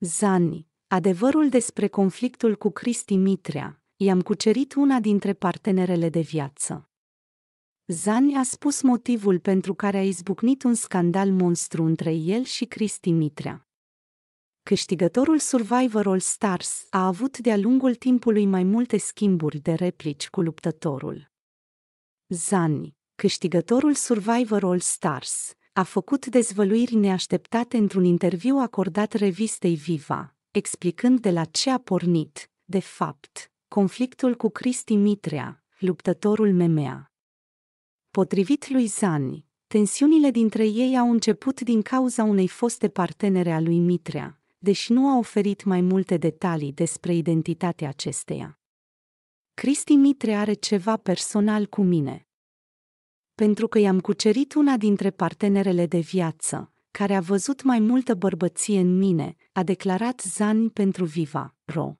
Zani, adevărul despre conflictul cu Cristi Mitrea, i-am cucerit una dintre partenerele de viață. Zani a spus motivul pentru care a izbucnit un scandal monstru între el și Cristi Mitrea. Câștigătorul Survivor All Stars a avut de-a lungul timpului mai multe schimburi de replici cu luptătorul. Zani, câștigătorul Survivor All Stars, a făcut dezvăluiri neașteptate într-un interviu acordat revistei Viva, explicând de la ce a pornit, de fapt, conflictul cu Cristi Mitrea, luptătorul MMA. Potrivit lui Zani, tensiunile dintre ei au început din cauza unei foste partenere a lui Mitrea, deși nu a oferit mai multe detalii despre identitatea acesteia. Cristi Mitre are ceva personal cu mine, pentru că i-am cucerit una dintre partenerele de viață, care a văzut mai multă bărbăție în mine, a declarat Zani pentru Viva, Ro.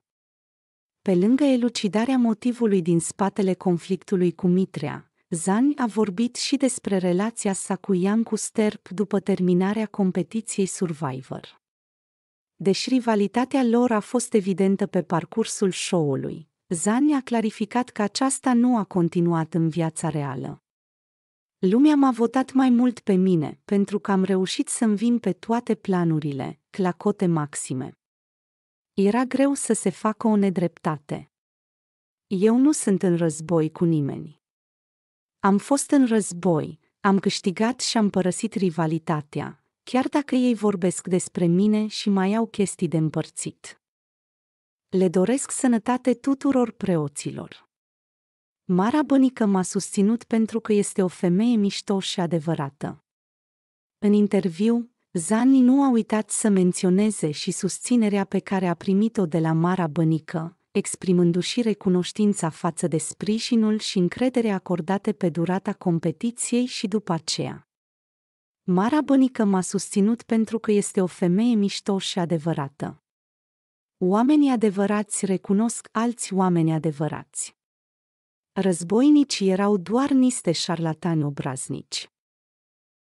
Pe lângă elucidarea motivului din spatele conflictului cu Mitrea, Zani a vorbit și despre relația sa cu Ian Sterp după terminarea competiției Survivor. Deși rivalitatea lor a fost evidentă pe parcursul show-ului, Zani a clarificat că aceasta nu a continuat în viața reală. Lumea m-a votat mai mult pe mine, pentru că am reușit să-mi vin pe toate planurile, clacote maxime. Era greu să se facă o nedreptate. Eu nu sunt în război cu nimeni. Am fost în război, am câștigat și am părăsit rivalitatea, chiar dacă ei vorbesc despre mine și mai au chestii de împărțit. Le doresc sănătate tuturor preoților. Mara Bănică m-a susținut pentru că este o femeie mișto și adevărată. În interviu, Zani nu a uitat să menționeze și susținerea pe care a primit-o de la Mara Bănică, exprimându-și recunoștința față de sprijinul și încredere acordate pe durata competiției și după aceea. Mara Bănică m-a susținut pentru că este o femeie mișto și adevărată. Oamenii adevărați recunosc alți oameni adevărați. Războinici erau doar niște șarlatani obraznici.